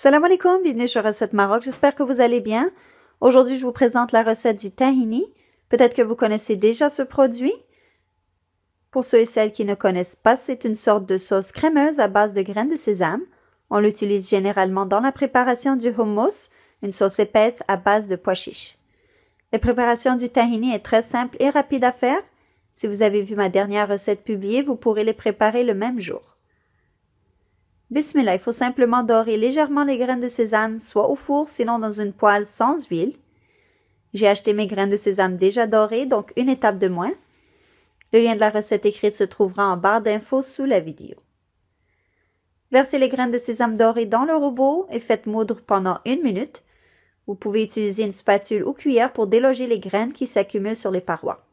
Salam alaikum, bienvenue sur Recette Maroc, j'espère que vous allez bien. Aujourd'hui, je vous présente la recette du tahini. Peut-être que vous connaissez déjà ce produit. Pour ceux et celles qui ne connaissent pas, c'est une sorte de sauce crémeuse à base de graines de sésame. On l'utilise généralement dans la préparation du hummus, une sauce épaisse à base de pois chiches. La préparation du tahini est très simple et rapide à faire. Si vous avez vu ma dernière recette publiée, vous pourrez les préparer le même jour. Bismillah, il faut simplement dorer légèrement les graines de sésame, soit au four, sinon dans une poêle sans huile. J'ai acheté mes graines de sésame déjà dorées, donc une étape de moins. Le lien de la recette écrite se trouvera en barre d'infos sous la vidéo. Versez les graines de sésame dorées dans le robot et faites moudre pendant une minute. Vous pouvez utiliser une spatule ou cuillère pour déloger les graines qui s'accumulent sur les parois.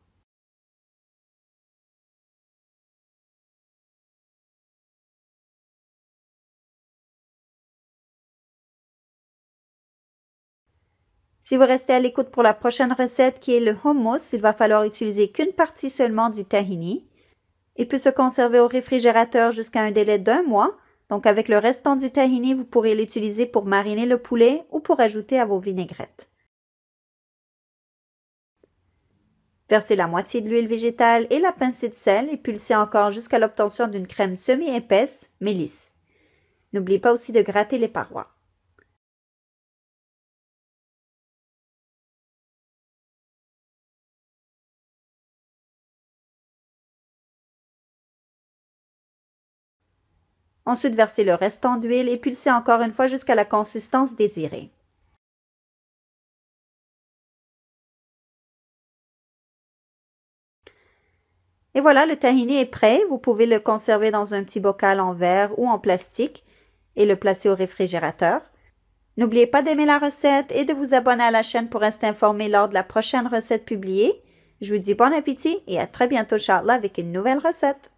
Si vous restez à l'écoute pour la prochaine recette qui est le hummus, il va falloir utiliser qu'une partie seulement du tahini. Il peut se conserver au réfrigérateur jusqu'à un délai d'un mois, donc avec le restant du tahini, vous pourrez l'utiliser pour mariner le poulet ou pour ajouter à vos vinaigrettes. Versez la moitié de l'huile végétale et la pincée de sel et pulsez encore jusqu'à l'obtention d'une crème semi-épaisse mais lisse. N'oubliez pas aussi de gratter les parois. Ensuite, versez le restant d'huile et pulsez encore une fois jusqu'à la consistance désirée. Et voilà, le tahini est prêt. Vous pouvez le conserver dans un petit bocal en verre ou en plastique et le placer au réfrigérateur. N'oubliez pas d'aimer la recette et de vous abonner à la chaîne pour rester informé lors de la prochaine recette publiée. Je vous dis bon appétit et à très bientôt, Inch'Allah, avec une nouvelle recette.